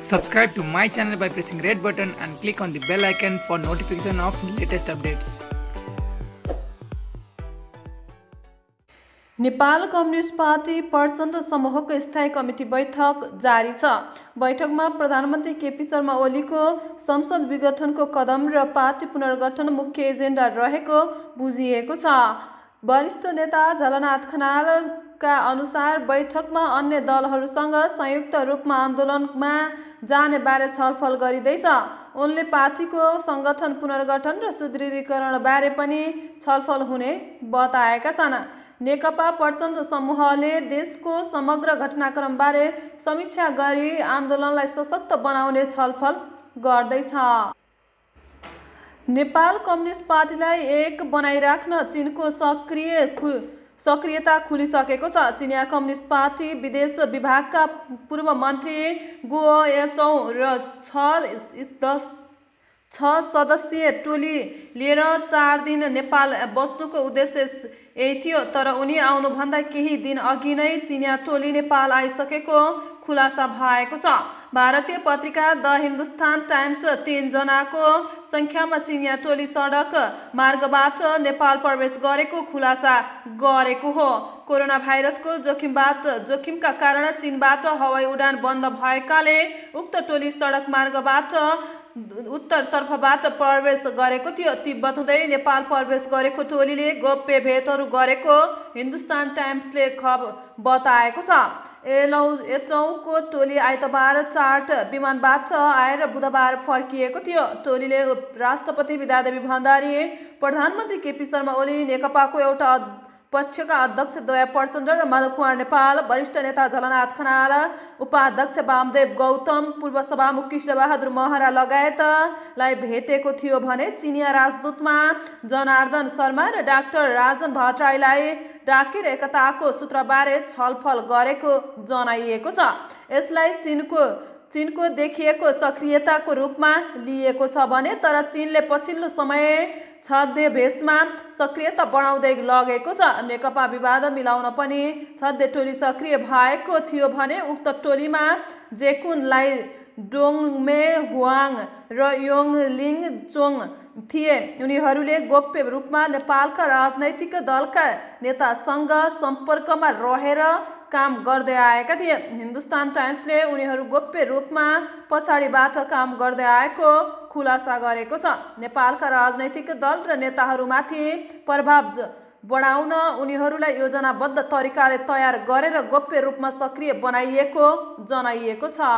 Subscribe to my channel by pressing red button and click on the bell icon for notification of latest updates. Nepal communist party Prachanda समूहको स्थायी committee बैठक जारी छ बैठकमा प्रधानमन्त्री केपी शर्मा ओलीको संसद विघटनको कदम र पार्टी पुनर्गठन मुख्य एजेन्डा रहेको बुझिएको छ वरिष्ठ नेता झलनाथ खनाल का अनुसार बैठकमा अन्य दलहरूसँग संयुक्त रूपमा आन्दोलनमा जाने बारे छलफल गरिँदैछ उनले पार्टीको सङ्गठन पुनर्गठन र सुदृढीकरणबारे पनि छलफल हुने बताएका छन् नेकपा प्रचण्ड समूहले देशको समग्र घटनाक्रमबारे समीक्षा गरी आन्दोलनलाई सशक्त बनाउने छलफल गर्दैछ नेपाल कम्युनिस्ट पार्टीलाई एक बनाइराख्न चिनको सक्रिय खु सक्रियता खुलिसकेको छ चिनिया कम्युनिस्ट पार्टी विदेश विभागका पूर्व मन्त्री गुओ एचौ र छ दस छ सदस्यीय टोली लिएर चार दिन नेपाल बस्नुको उद्देश्य यही थियो तर उनी आउनुभन्दा केही दिन अघि नै चिनिया टोली नेपाल आइसकेको खुलासा भएको छ भारतीय पत्रिका द हिन्दुस्तान टाइम्स तिनजनाको सङ्ख्यामा चिनिया टोली सडक मार्गबाट नेपाल प्रवेश गरेको खुलासा गरेको हो कोरोना भाइरसको जोखिमबाट जोखिमका कारण चिनबाट हवाई उडान बन्द भएकाले उक्त टोली सडक मार्गबाट उत्तरतर्फबाट प्रवेश गरेको थियो तिब्बत बताउँदै नेपाल प्रवेश गरेको टोलीले गोप्य भेटहरू गरेको हिन्दुस्तान टाइम्सले खब बताएको छ एलौ एचौको टोली आइतबार चार्ट विमानबाट आएर बुधबार फर्किएको थियो टोलीले राष्ट्रपति विद्यादेवी भण्डारी प्रधानमन्त्री केपी शर्मा ओली नेकपाको एउटा पक्षका अध्यक्ष दया प्रचण्ड र माधव कुमार नेपाल वरिष्ठ नेता झलनाथ खनाल उपाध्यक्ष वामदेव गौतम पूर्व सभामुख कृष्णबहादुर महरा लगायतलाई भेटेको थियो भने चिनिया राजदूतमा जनार्दन शर्मा र डाक्टर राजन भट्टराईलाई डाकेर एकताको सूत्रबारे छलफल गरेको जनाइएको छ यसलाई चिनको चिनको देखिएको सक्रियताको रूपमा लिएको छ भने तर चिनले पछिल्लो समय छद्दे भेषमा सक्रियता बढाउँदै लगेको छ नेकपा विवाद मिलाउन पनि छद्य टोली सक्रिय भएको थियो भने उक्त टोलीमा जेकुनलाई डोङमे हुवाङ र योङलिङ चोङ थिए उनीहरूले गोप्य रूपमा नेपालका राजनैतिक दलका नेतासँग सम्पर्कमा रहेर काम गर्दै आएका थिए हिन्दुस्तान टाइम्सले उनीहरू गोप्य रूपमा पछाडिबाट काम गर्दै आएको खुलासा गरेको छ नेपालका राजनैतिक दल र नेताहरूमाथि प्रभाव बढाउन उनीहरूलाई योजनाबद्ध तरिकाले तयार गरेर गोप्य रूपमा सक्रिय बनाइएको जनाइएको छ